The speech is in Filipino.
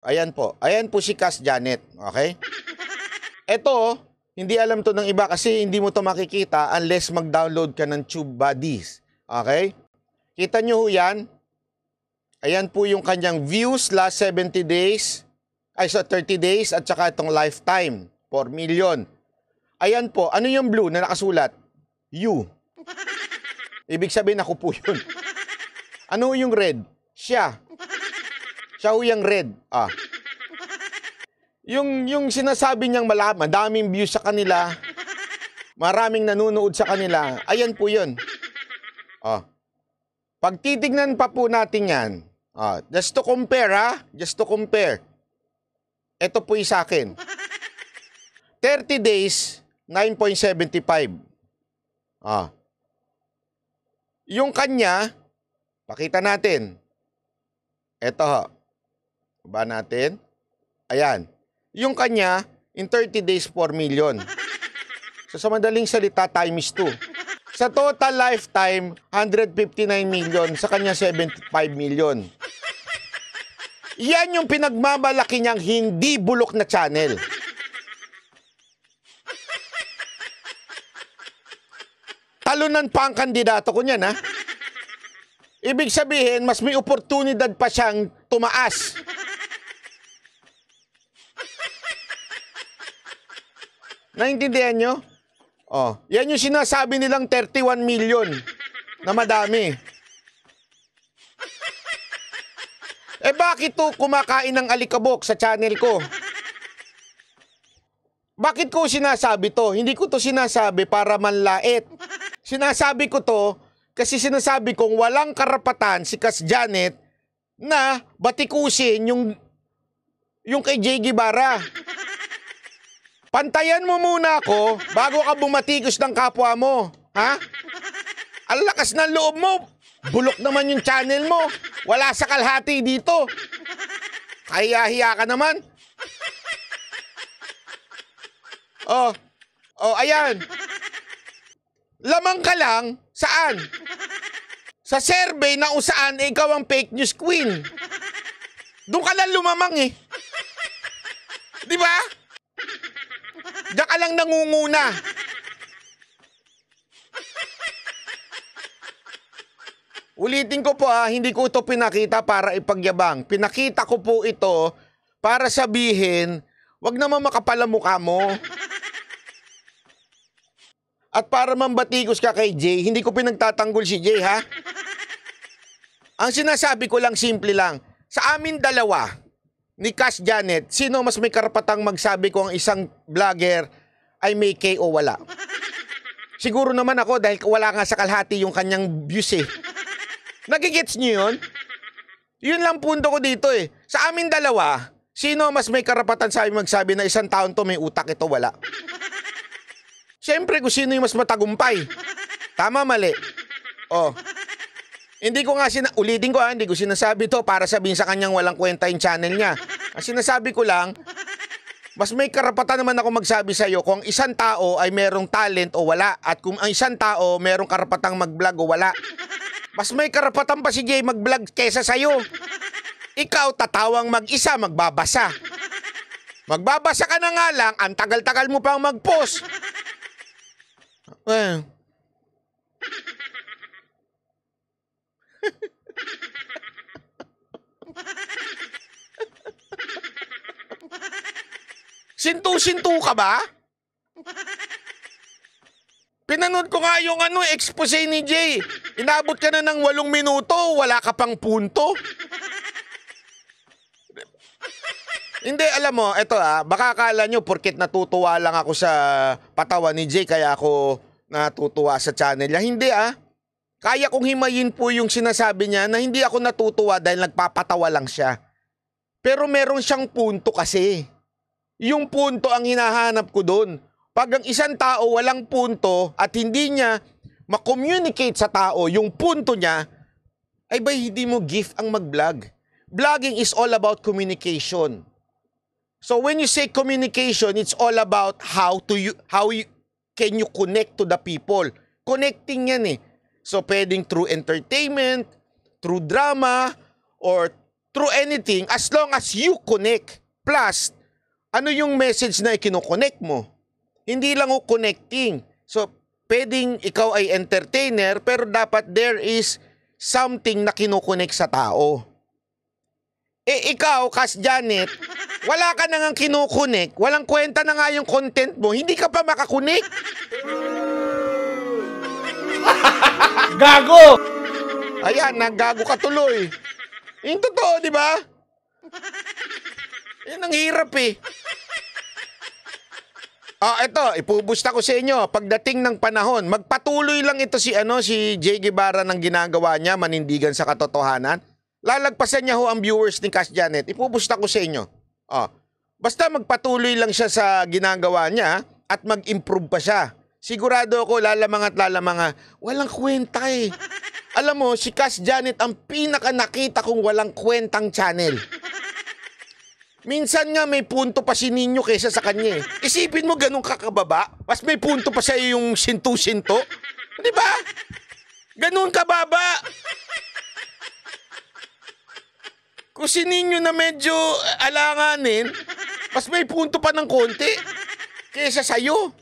Ayan po. Ayan po si Cass Janet. Okay? Ito, hindi alam to ng iba kasi hindi mo to makikita unless mag-download ka ng Tube Buddies. Okay? Kita nyo ho yan. Ayan po yung kanyang views last 70 days. Ay, so 30 days at saka itong lifetime. 4 million. Ayan po. Ano yung blue na nakasulat? You. Ibig sabihin ako po yun. Ano yung red? Siya. Sauyang red. Ah. Yung, yung sinasabi niyang malaman, daming views sa kanila, maraming nanonood sa kanila, ayan po yun. Oh. Ah. Pagtitignan pa po natin yan, oh, just to compare ha, ah, just to compare. Ito po yung sa akin. 30 days, 9.75. Ah. Oh. Yung kanya, pakita natin. Ito ho. Ba natin? Ayan. Yung kanya, in 30 days, 4 million. So, sa madaling salita, time is 2. Sa total lifetime, 159 million. Sa kanya, 75 million. Yan yung pinagmamalaki niyang hindi bulok na channel. Talunan pa ang kandidato ko niyan, ha? Ibig sabihin, mas may oportunidad pa siyang tumaas. Naintindihan nyo? Oh, yan yung sinasabi nilang 31 million na madami. Eh bakit to kumakain ng alikabok sa channel ko? Bakit ko sinasabi to? Hindi ko to sinasabi para manlait. Sinasabi ko to kasi sinasabi kong walang karapatan si Kas Janet na batikusin yung yung kay J. Guevara. Pantayan mo muna ako bago ka bumatikos ng kapwa mo. Ha? Ang lakas ng loob mo. Bulok naman yung channel mo. Wala sa kalhati dito. Kaya-hiya ka naman. Oh. Oh, ayan. Lamang ka lang. Saan? Sa survey na usaan eh, ikaw ang fake news queen. Doon ka lang lumamang eh. Di ba? Diyan ka lang nangunguna. Ulitin ko po ha, ah, hindi ko ito pinakita para ipagyabang. Pinakita ko po ito para sabihin, wag naman makapala mukha mo. At para mambatikos ka kay Jay, hindi ko pinagtatanggol si Jay ha. Ang sinasabi ko lang, simple lang. Sa amin dalawa, ni Cash Janet, sino mas may karapatang magsabi ko ang isang vlogger ay may K o wala? Siguro naman ako dahil wala nga sa kalhati yung kanyang views eh. Nagigets niyo yun? Yun lang punto ko dito eh. Sa amin dalawa, sino mas may karapatan sa magsabi na isang taon to may utak ito wala? Siyempre kung sino yung mas matagumpay. Tama mali. Oh. Hindi ko nga sina ulitin ko ah, hindi ko sinasabi to para sabihin sa kanyang walang kwenta yung channel niya. Ang sinasabi ko lang, mas may karapatan naman ako magsabi sa iyo kung ang isang tao ay merong talent o wala at kung ang isang tao merong karapatang mag-vlog o wala. Mas may karapatan pa si Jay mag-vlog kaysa sa iyo. Ikaw tatawang mag-isa, magbabasa. Magbabasa ka na nga lang, ang tagal-tagal mo pang mag-post. Eh, Sintu-sintu ka ba? Pinanood ko nga yung ano, expose ni Jay. Inabot ka na ng walong minuto, wala ka pang punto. Hindi, alam mo, eto ah, baka akala nyo porkit natutuwa lang ako sa patawa ni Jay kaya ako natutuwa sa channel niya. Hindi ah. Kaya kong himayin po yung sinasabi niya na hindi ako natutuwa dahil nagpapatawa lang siya. Pero meron siyang punto kasi. Yung punto ang hinahanap ko doon. Pag ang isang tao walang punto at hindi niya makommunicate sa tao yung punto niya, ay ba hindi mo gift ang mag-vlog? Vlogging is all about communication. So when you say communication, it's all about how to you how you, can you connect to the people. Connecting yan eh. So pwedeng through entertainment, through drama, or through anything as long as you connect. Plus, ano yung message na ikinokonek mo? Hindi lang o connecting. So, pwedeng ikaw ay entertainer pero dapat there is something na kinokonek sa tao. Eh ikaw, Kas Janet, wala ka nang ang kinokonek, walang kwenta na nga yung content mo, hindi ka pa makakonek. gago! Ayan, naggago ka tuloy. Yung totoo, di ba? Yan ang hirap eh. Ah, ito, ipubusta ko sa inyo. Pagdating ng panahon, magpatuloy lang ito si ano si Jay Guevara ng ginagawa niya, manindigan sa katotohanan. Lalagpasan niya ho ang viewers ni Cash Janet. Ipubusta ko sa inyo. Oh. basta magpatuloy lang siya sa ginagawa niya at mag-improve pa siya. Sigurado ako lalamang at lalamang ah, walang kwenta eh. Alam mo, si Cash Janet ang pinaka nakita kong walang kwentang channel. Minsan nga may punto pa si Ninyo kaysa sa kanya eh. Isipin mo ganun kakababa, mas may punto pa sa'yo yung sinto-sinto. Di ba? Ganun kababa. Kung si Ninyo na medyo alanganin, mas may punto pa ng konti kaysa sa'yo.